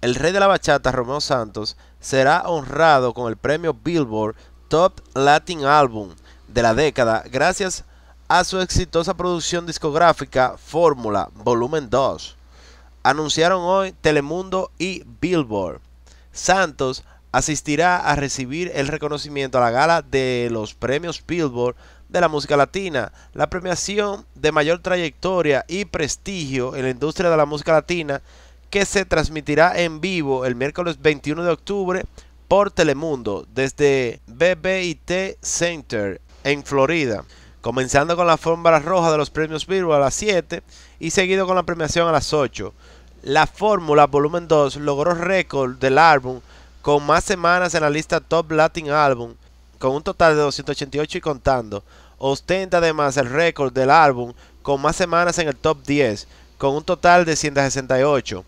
el rey de la bachata Romeo Santos será honrado con el premio Billboard Top Latin Album de la década gracias a su exitosa producción discográfica Fórmula Volumen 2. Anunciaron hoy Telemundo y Billboard. Santos asistirá a recibir el reconocimiento a la gala de los premios Billboard de la música latina, la premiación de mayor trayectoria y prestigio en la industria de la música latina que se transmitirá en vivo el miércoles 21 de octubre por Telemundo desde BBIT Center en Florida, comenzando con la fórmula roja de los premios Billboard a las 7 y seguido con la premiación a las 8. La fórmula volumen 2 logró récord del álbum con más semanas en la lista Top Latin Album, con un total de 288 y contando. Ostenta además el récord del álbum con más semanas en el top 10, con un total de 168.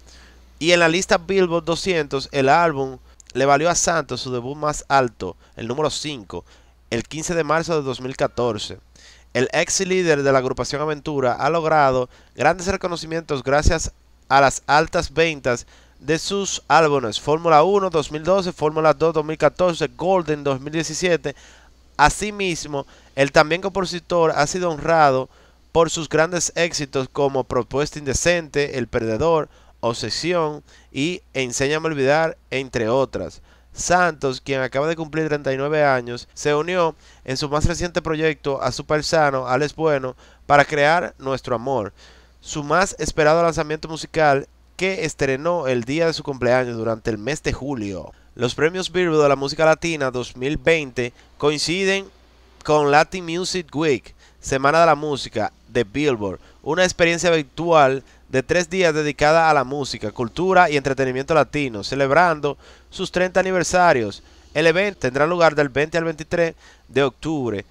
Y en la lista Billboard 200, el álbum le valió a Santos su debut más alto, el número 5, el 15 de marzo de 2014. El ex líder de la agrupación Aventura ha logrado grandes reconocimientos gracias a las altas ventas de sus álbumes Fórmula 1 2012, Fórmula 2 2014, Golden 2017. Asimismo, el también compositor ha sido honrado por sus grandes éxitos como Propuesta Indecente, El Perdedor, Obsesión y Enséñame a olvidar, entre otras. Santos, quien acaba de cumplir 39 años, se unió en su más reciente proyecto a su paisano Alex Bueno para crear Nuestro Amor, su más esperado lanzamiento musical que estrenó el día de su cumpleaños durante el mes de julio. Los premios Billboard de la música latina 2020 coinciden con Latin Music Week, Semana de la Música de Billboard, una experiencia virtual de tres días dedicada a la música, cultura y entretenimiento latino, celebrando sus 30 aniversarios. El evento tendrá lugar del 20 al 23 de octubre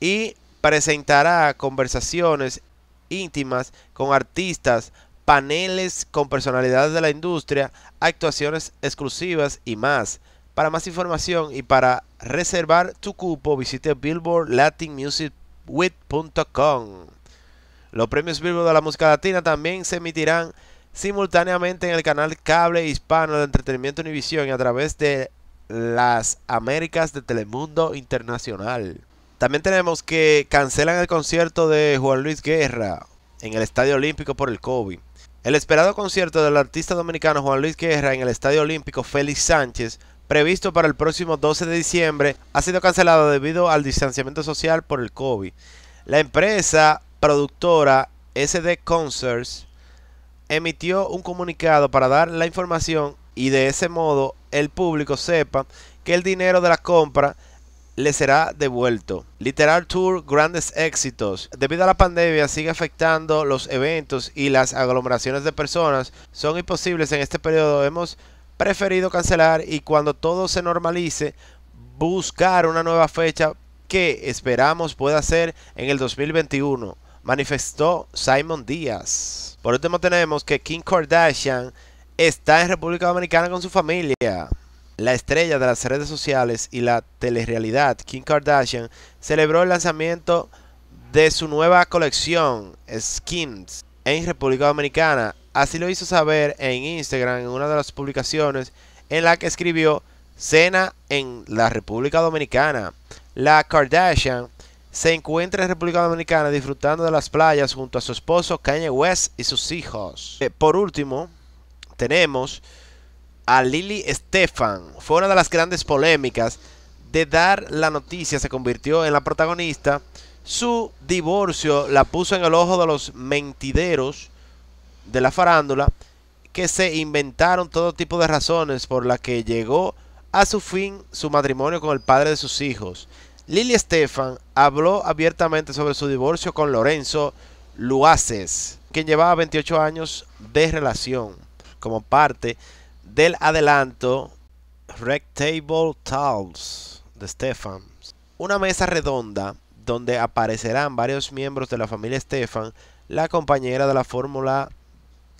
y presentará conversaciones íntimas con artistas, paneles con personalidades de la industria, actuaciones exclusivas y más. Para más información y para reservar tu cupo, visite billboardlatinmusicwith.com. Los premios Billboard de la música latina también se emitirán simultáneamente en el canal cable hispano de entretenimiento Univisión y a través de las Américas de Telemundo Internacional. También tenemos que cancelan el concierto de Juan Luis Guerra en el Estadio Olímpico por el COVID. El esperado concierto del artista dominicano Juan Luis Guerra en el Estadio Olímpico Félix Sánchez, previsto para el próximo 12 de diciembre, ha sido cancelado debido al distanciamiento social por el COVID. La empresa productora SD Concerts emitió un comunicado para dar la información y de ese modo el público sepa que el dinero de la compra le será devuelto. Literal Tour Grandes Éxitos. Debido a la pandemia sigue afectando los eventos y las aglomeraciones de personas son imposibles en este periodo. Hemos preferido cancelar y cuando todo se normalice buscar una nueva fecha que esperamos pueda ser en el 2021 manifestó Simon Díaz. Por último tenemos que Kim Kardashian está en República Dominicana con su familia. La estrella de las redes sociales y la telerrealidad, Kim Kardashian, celebró el lanzamiento de su nueva colección, skins en República Dominicana. Así lo hizo saber en Instagram en una de las publicaciones en la que escribió Cena en la República Dominicana. La Kardashian se encuentra en República Dominicana disfrutando de las playas junto a su esposo Kanye West y sus hijos. Eh, por último, tenemos a Lily Stefan. Fue una de las grandes polémicas de dar la noticia, se convirtió en la protagonista. Su divorcio la puso en el ojo de los mentideros de la farándula que se inventaron todo tipo de razones por las que llegó a su fin su matrimonio con el padre de sus hijos. Lili Estefan habló abiertamente sobre su divorcio con Lorenzo Luaces, quien llevaba 28 años de relación, como parte del adelanto Rectable Talks de Stefan, una mesa redonda donde aparecerán varios miembros de la familia Stefan, la compañera de la fórmula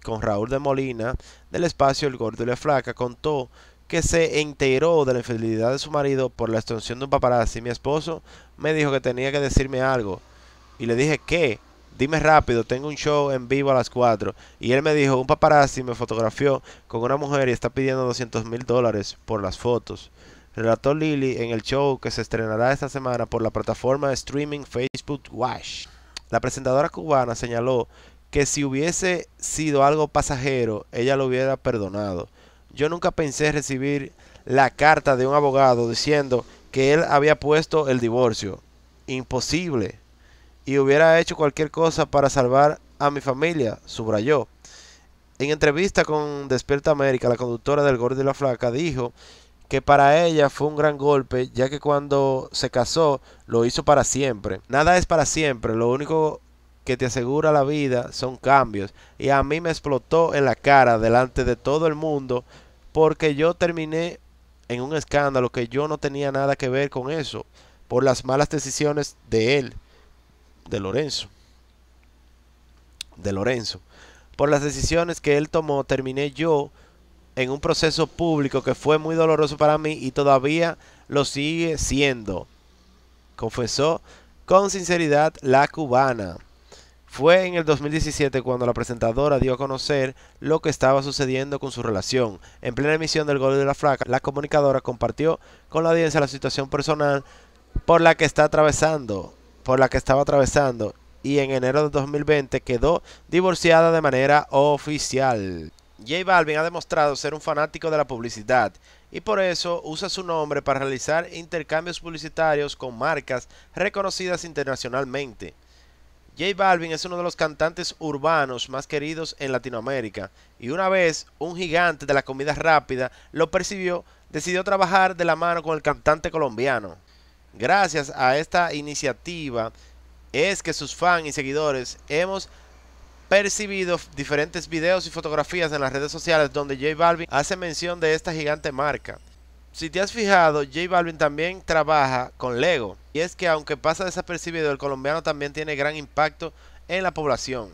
con Raúl de Molina del espacio El Gordo y la Flaca contó que se enteró de la infidelidad de su marido por la extorsión de un paparazzi, mi esposo me dijo que tenía que decirme algo. Y le dije, ¿qué? Dime rápido, tengo un show en vivo a las 4. Y él me dijo, un paparazzi me fotografió con una mujer y está pidiendo 200 mil dólares por las fotos. Relató Lily en el show que se estrenará esta semana por la plataforma de streaming Facebook Watch. La presentadora cubana señaló que si hubiese sido algo pasajero, ella lo hubiera perdonado yo nunca pensé recibir la carta de un abogado diciendo que él había puesto el divorcio. Imposible. Y hubiera hecho cualquier cosa para salvar a mi familia, subrayó. En entrevista con Despierta América, la conductora del Gordo y la Flaca dijo que para ella fue un gran golpe, ya que cuando se casó lo hizo para siempre. Nada es para siempre, lo único que te asegura la vida son cambios. Y a mí me explotó en la cara delante de todo el mundo porque yo terminé en un escándalo que yo no tenía nada que ver con eso, por las malas decisiones de él, de Lorenzo. De Lorenzo. Por las decisiones que él tomó, terminé yo en un proceso público que fue muy doloroso para mí y todavía lo sigue siendo. Confesó con sinceridad la cubana. Fue en el 2017 cuando la presentadora dio a conocer lo que estaba sucediendo con su relación. En plena emisión del Gol de la Flaca, la comunicadora compartió con la audiencia la situación personal por la que está atravesando, por la que estaba atravesando y en enero de 2020 quedó divorciada de manera oficial. J Balvin ha demostrado ser un fanático de la publicidad y por eso usa su nombre para realizar intercambios publicitarios con marcas reconocidas internacionalmente. J Balvin es uno de los cantantes urbanos más queridos en Latinoamérica y una vez un gigante de la comida rápida lo percibió, decidió trabajar de la mano con el cantante colombiano. Gracias a esta iniciativa es que sus fans y seguidores hemos percibido diferentes videos y fotografías en las redes sociales donde J Balvin hace mención de esta gigante marca. Si te has fijado, J Balvin también trabaja con Lego. Y es que aunque pasa desapercibido, el colombiano también tiene gran impacto en la población.